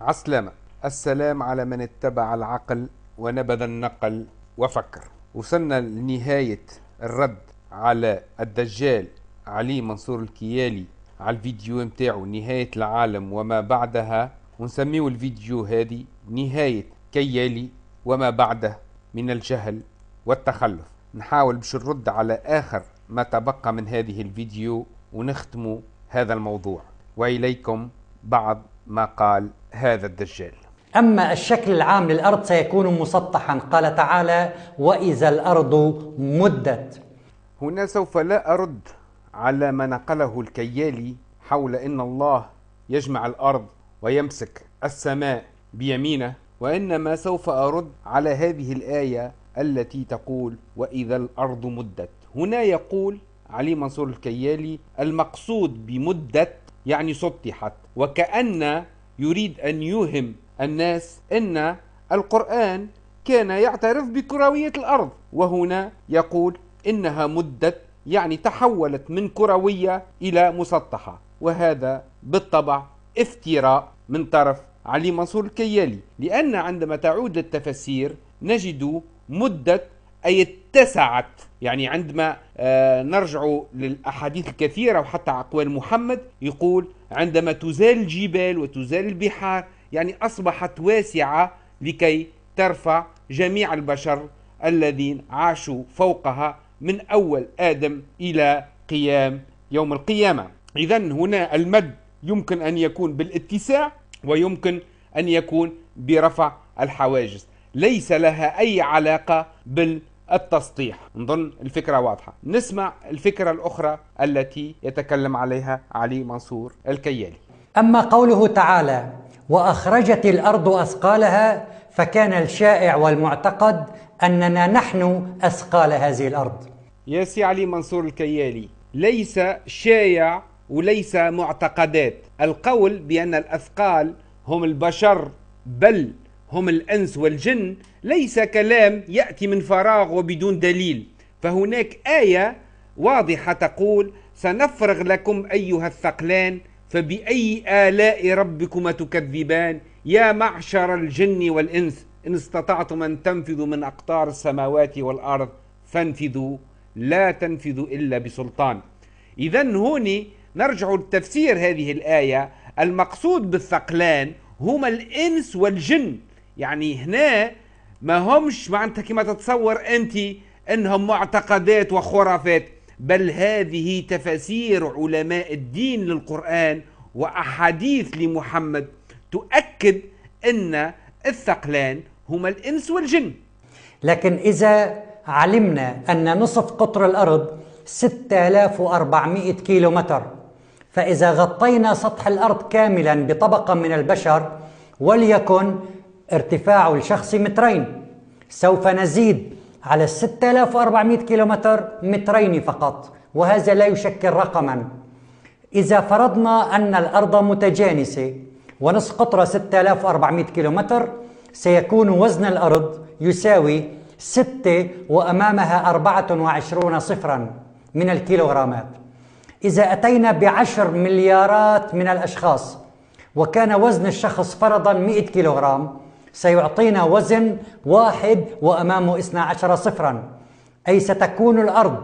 عسلامة السلام على من اتبع العقل ونبذ النقل وفكر وصلنا لنهاية الرد على الدجال علي منصور الكيالي على الفيديو متاعه نهاية العالم وما بعدها ونسميه الفيديو هذه نهاية كيالي وما بعده من الجهل والتخلف نحاول باش نرد على آخر ما تبقى من هذه الفيديو ونختم هذا الموضوع وإليكم بعض ما قال هذا الدجال أما الشكل العام للأرض سيكون مسطحا قال تعالى وإذا الأرض مدت هنا سوف لا أرد على ما نقله الكيالي حول إن الله يجمع الأرض ويمسك السماء بيمينه وإنما سوف أرد على هذه الآية التي تقول وإذا الأرض مدت هنا يقول علي منصور الكيالي المقصود بمدة يعني سطحت وكأن يريد أن يوهم الناس أن القرآن كان يعترف بكروية الأرض وهنا يقول إنها مدت يعني تحولت من كروية إلى مسطحة وهذا بالطبع افتراء من طرف علي منصور الكيالي لأن عندما تعود للتفسير نجد مدة أي اتسعت يعني عندما آه، نرجع للأحاديث الكثيرة وحتى أقوال محمد يقول عندما تزال الجبال وتزال البحار يعني أصبحت واسعة لكي ترفع جميع البشر الذين عاشوا فوقها من أول آدم إلى قيام يوم القيامة إذا هنا المد يمكن أن يكون بالاتساع ويمكن أن يكون برفع الحواجز ليس لها أي علاقة بال التسطيح نظن الفكرة واضحة نسمع الفكرة الأخرى التي يتكلم عليها علي منصور الكيالي أما قوله تعالى وأخرجت الأرض أثقالها فكان الشائع والمعتقد أننا نحن أثقال هذه الأرض يا سي علي منصور الكيالي ليس شائع وليس معتقدات القول بأن الأثقال هم البشر بل هم الانس والجن ليس كلام ياتي من فراغ وبدون دليل فهناك ايه واضحه تقول سنفرغ لكم ايها الثقلان فباي الاء ربكما تكذبان يا معشر الجن والانس ان استطعتم ان تنفذوا من اقطار السماوات والارض فانفذوا لا تنفذوا الا بسلطان اذا هوني نرجع لتفسير هذه الايه المقصود بالثقلان هما الانس والجن يعني هنا ما همش معناتها كما تتصور انت انهم معتقدات وخرافات بل هذه تفاسير علماء الدين للقران واحاديث لمحمد تؤكد ان الثقلان هما الانس والجن لكن اذا علمنا ان نصف قطر الارض 6400 متر فاذا غطينا سطح الارض كاملا بطبقه من البشر وليكن ارتفاعه الشخصي مترين سوف نزيد على 6400 كيلومتر مترين فقط وهذا لا يشكل رقما إذا فرضنا أن الأرض متجانسة ونصف قطرة 6400 كيلومتر سيكون وزن الأرض يساوي 6 وأمامها 24 صفرا من الكيلوغرامات إذا أتينا بعشر مليارات من الأشخاص وكان وزن الشخص فرضا 100 كيلوغرام سيعطينا وزن واحد وأمامه 12 صفرا أي ستكون الأرض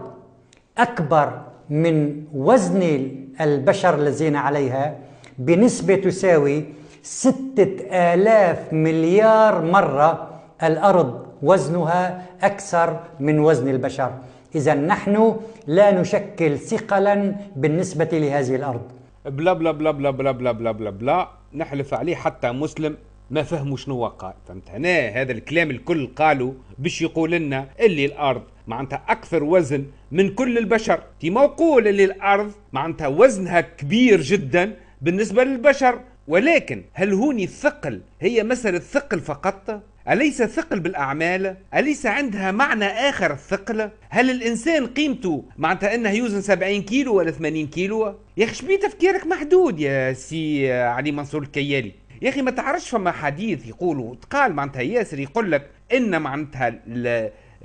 أكبر من وزن البشر الذين عليها بنسبة تساوي ستة آلاف مليار مرة الأرض وزنها أكثر من وزن البشر إذا نحن لا نشكل ثقلا بالنسبة لهذه الأرض بلا بلا بلا بلا بلا بلا بلا, بلا. نحلف عليه حتى مسلم ما فهموا شنو وقع فهمت هنا هذا الكلام الكل قالوا باش يقول لنا اللي الارض معناتها اكثر وزن من كل البشر كيما موقول اللي الارض معناتها وزنها كبير جدا بالنسبه للبشر ولكن هل هوني الثقل هي مسألة ثقل فقط؟ أليس ثقل بالأعمال؟ أليس عندها معنى آخر الثقل؟ هل الإنسان قيمته معناتها أنه يوزن 70 كيلو ولا 80 كيلو؟ يا أخي تفكيرك محدود يا سي علي منصور الكيالي يا اخي ما تعرفش فما حديث يقولوا تقال معناتها ياسر يقول لك ان معناتها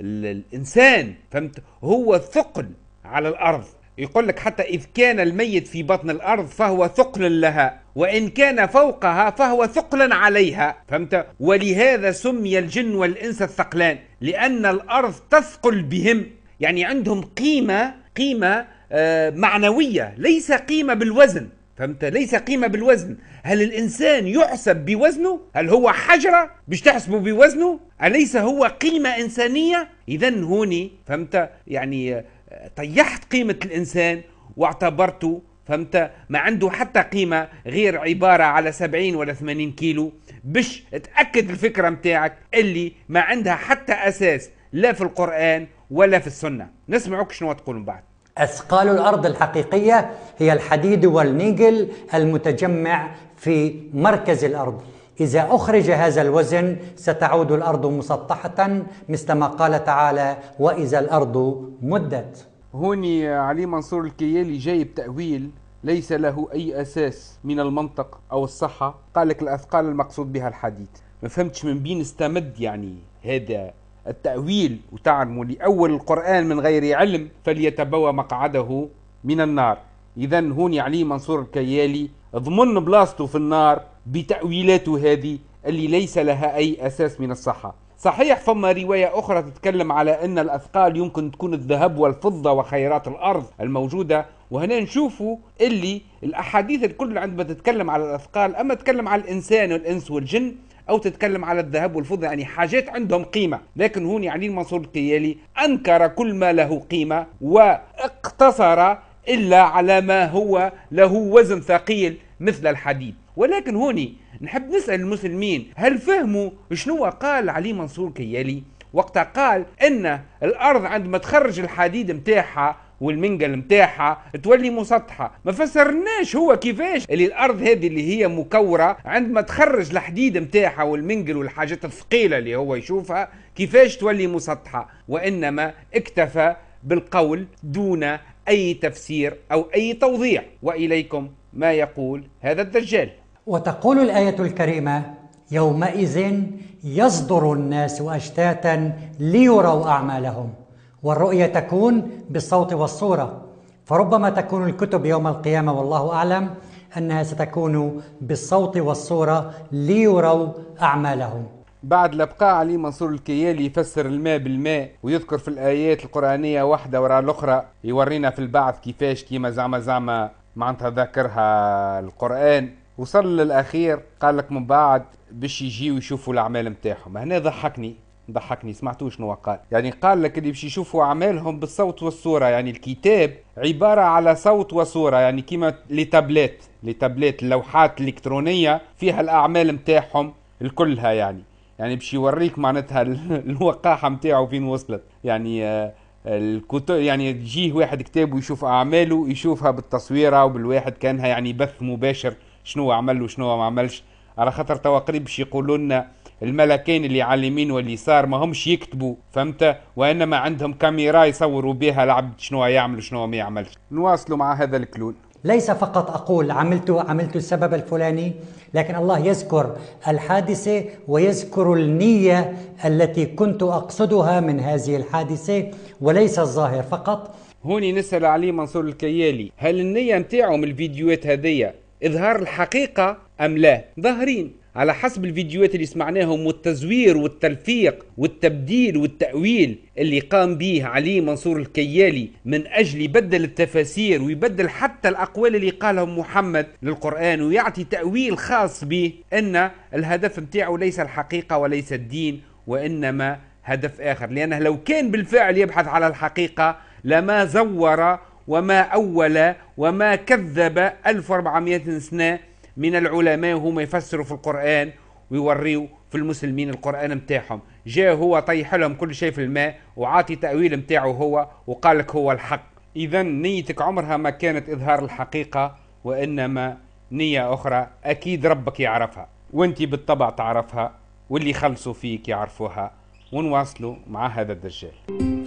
الانسان فهمت هو ثقل على الارض يقول لك حتى إذ كان الميت في بطن الأرض فهو ثقل لها وإن كان فوقها فهو ثقلا عليها فهمت ولهذا سمي الجن والإنس الثقلان لأن الأرض تثقل بهم يعني عندهم قيمة قيمة آه، معنوية ليس قيمة بالوزن فهمت ليس قيمة بالوزن هل الإنسان يحسب بوزنه هل هو حجرة مش تحسبه بوزنه أليس هو قيمة إنسانية إذا هوني فهمت يعني آه، طيحت قيمة الإنسان واعتبرته فهمت ما عنده حتى قيمة غير عبارة على 70 ولا 80 كيلو باش تأكد الفكرة متاعك اللي ما عندها حتى أساس لا في القرآن ولا في السنة نسمعك شنو تقول من بعد أثقال الأرض الحقيقية هي الحديد والنيجل المتجمع في مركز الأرض إذا أخرج هذا الوزن ستعود الأرض مسطحة مثل ما قال تعالى وإذا الأرض مدت هوني علي منصور الكيالي جايب تأويل ليس له أي أساس من المنطق أو الصحة قالك الأثقال المقصود بها الحديد ما فهمتش من بين استمد يعني هذا التأويل وتعلموا لأول القرآن من غير علم فليتبوى مقعده من النار إذا هون علي يعني منصور الكيالي ضمن بلاصته في النار بتأويلاته هذه اللي ليس لها أي أساس من الصحة صحيح فما رواية أخرى تتكلم على أن الأثقال يمكن تكون الذهب والفضة وخيرات الأرض الموجودة وهنا نشوفوا اللي الأحاديث الكل عندما تتكلم على الأثقال أما تتكلم على الإنسان والإنس والجن أو تتكلم على الذهب والفضة يعني حاجات عندهم قيمة لكن هون يعني المنصور القيالي أنكر كل ما له قيمة واقتصر إلا على ما هو له وزن ثقيل مثل الحديد ولكن هوني نحب نسأل المسلمين هل فهموا شنو قال علي منصور كيالي وقتها قال ان الارض عندما تخرج الحديد متاعها والمنجل نتاعها تولي مسطحه ما فسرناش هو كيفاش اللي الارض هذه اللي هي مكوره عندما تخرج الحديد نتاعها والمنجل والحاجات الثقيله اللي هو يشوفها كيفاش تولي مسطحه وانما اكتفى بالقول دون اي تفسير او اي توضيح واليكم ما يقول هذا الدجال وتقول الايه الكريمه يومئذ يصدر الناس اشتاتا ليروا اعمالهم والرؤية تكون بالصوت والصورة فربما تكون الكتب يوم القيامة والله أعلم أنها ستكون بالصوت والصورة ليروا أعمالهم بعد لبقاء علي منصور الكيالي يفسر الماء بالماء ويذكر في الايات القرانيه واحده وراء الاخرى يورينا في البعث كيفاش كيما زعما زعما معناتها ذكرها القران وصل للاخير قال لك من بعد باش يجي ويشوفوا الاعمال نتاعهم هنا ضحكني ضحكني سمعتو شنو قال يعني قال لك اللي باش يشوفوا اعمالهم بالصوت والصوره يعني الكتاب عباره على صوت وصوره يعني كيما لي تابلت لي تابلت اللوحات الالكترونيه فيها الاعمال نتاعهم الكلها يعني يعني باش يوريك معناتها الوقاحه نتاعو فين وصلت يعني آه، الكتب يعني تجيه واحد كتاب ويشوف اعماله يشوفها بالتصويره وبالواحد كانها يعني بث مباشر شنو عمل وشنو ما عملش على خاطر توا قريب باش يقولوا لنا الملكين اللي على اليمين واليسار ما همش يكتبوا فهمت وانما عندهم كاميرا يصوروا بها العبد شنو يعمل شنو ما يعملش نواصلوا مع هذا الكلون ليس فقط اقول عملت عملت السبب الفلاني لكن الله يذكر الحادثه ويذكر النيه التي كنت اقصدها من هذه الحادثه وليس الظاهر فقط هوني نسال علي منصور الكيالي هل النيه نتاعو من الفيديوهات هذيا اظهار الحقيقه ام لا ظاهرين على حسب الفيديوهات اللي سمعناهم والتزوير والتلفيق والتبديل والتأويل اللي قام به علي منصور الكيالي من أجل يبدل التفاسير ويبدل حتى الأقوال اللي قالهم محمد للقرآن ويعطي تأويل خاص به أن الهدف متاعه ليس الحقيقة وليس الدين وإنما هدف آخر لأنه لو كان بالفعل يبحث على الحقيقة لما زور وما أول وما كذب 1400 سنة من العلماء وهم يفسروا في القرآن ويوريوا في المسلمين القرآن نتاعهم جاء هو طيح لهم كل شيء في الماء وعاطي تأويل نتاعو هو وقال لك هو الحق إذا نيتك عمرها ما كانت إظهار الحقيقة وإنما نية أخرى أكيد ربك يعرفها وانت بالطبع تعرفها واللي خلصوا فيك يعرفوها ونواصلوا مع هذا الدجال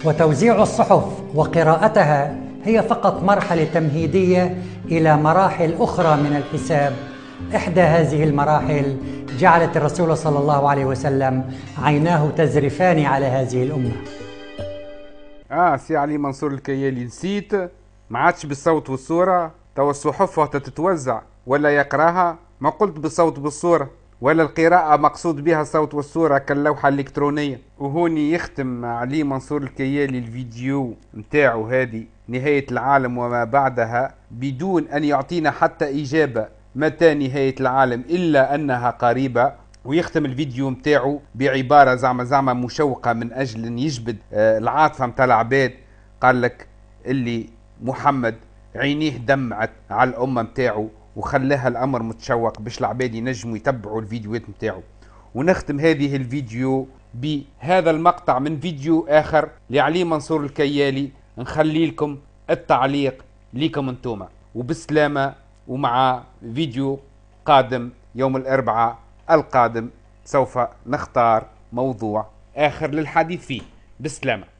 وتوزيع الصحف وقراءتها هي فقط مرحلة تمهيدية إلى مراحل أخرى من الحساب إحدى هذه المراحل جعلت الرسول صلى الله عليه وسلم عيناه تزرفان على هذه الأمة آه سي علي منصور الكيالي نسيت ما عادش بالصوت والصورة توا الصحف تتوزع ولا يقراها ما قلت بالصوت والصورة ولا القراءة مقصود بها الصوت والصورة كاللوحة الإلكترونية وهوني يختم علي منصور الكيالي الفيديو متاعو هذه نهاية العالم وما بعدها بدون أن يعطينا حتى إجابة متى نهاية العالم إلا أنها قريبة ويختم الفيديو متاعو بعبارة زعما زعما مشوقة من أجل أن يجبد آه، العاطفة متاع العباد قال لك اللي محمد عينيه دمعت على الأمة متاعو وخلاها الأمر متشوق باش العباد ينجموا يتبعوا الفيديوهات متاعو ونختم هذه الفيديو بهذا المقطع من فيديو آخر لعلي منصور الكيالي نخلي لكم التعليق ليكم انتوما وبسلامه ومع فيديو قادم يوم الأربعاء القادم سوف نختار موضوع آخر للحديث فيه بسلامه